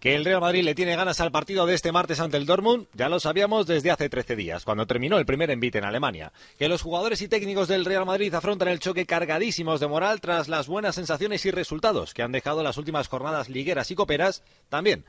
Que el Real Madrid le tiene ganas al partido de este martes ante el Dortmund, ya lo sabíamos desde hace 13 días, cuando terminó el primer envite en Alemania. Que los jugadores y técnicos del Real Madrid afrontan el choque cargadísimos de moral tras las buenas sensaciones y resultados que han dejado las últimas jornadas ligueras y coperas, también.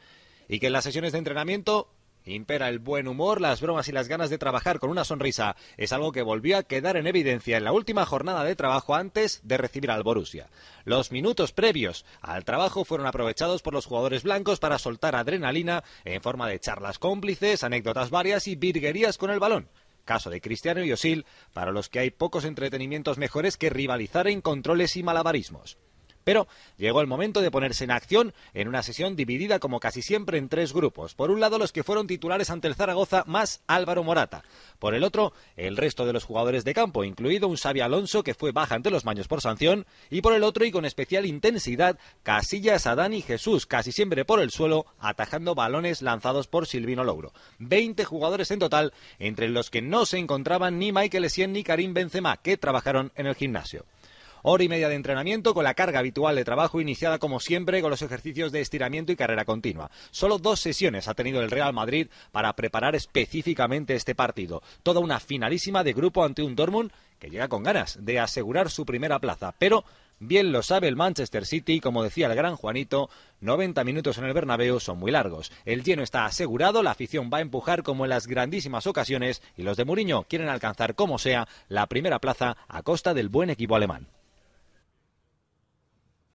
Y que las sesiones de entrenamiento impera el buen humor, las bromas y las ganas de trabajar con una sonrisa. Es algo que volvió a quedar en evidencia en la última jornada de trabajo antes de recibir al Borussia. Los minutos previos al trabajo fueron aprovechados por los jugadores blancos para soltar adrenalina en forma de charlas cómplices, anécdotas varias y virguerías con el balón caso de Cristiano y Osil, para los que hay pocos entretenimientos mejores que rivalizar en controles y malabarismos. Pero llegó el momento de ponerse en acción en una sesión dividida como casi siempre en tres grupos. Por un lado, los que fueron titulares ante el Zaragoza más Álvaro Morata. Por el otro, el resto de los jugadores de campo, incluido un Xavi Alonso que fue baja ante los maños por sanción. Y por el otro, y con especial intensidad, Casillas, Adán y Jesús, casi siempre por el suelo, atajando balones lanzados por Silvino Louro. 20 jugadores en total, entre los que no se encontraban ni Michael Essien ni Karim Benzema, que trabajaron en el gimnasio. Hora y media de entrenamiento con la carga habitual de trabajo iniciada como siempre con los ejercicios de estiramiento y carrera continua. Solo dos sesiones ha tenido el Real Madrid para preparar específicamente este partido. Toda una finalísima de grupo ante un Dortmund que llega con ganas de asegurar su primera plaza, pero Bien lo sabe el Manchester City, como decía el gran Juanito, 90 minutos en el Bernabéu son muy largos. El lleno está asegurado, la afición va a empujar como en las grandísimas ocasiones y los de Mourinho quieren alcanzar como sea la primera plaza a costa del buen equipo alemán.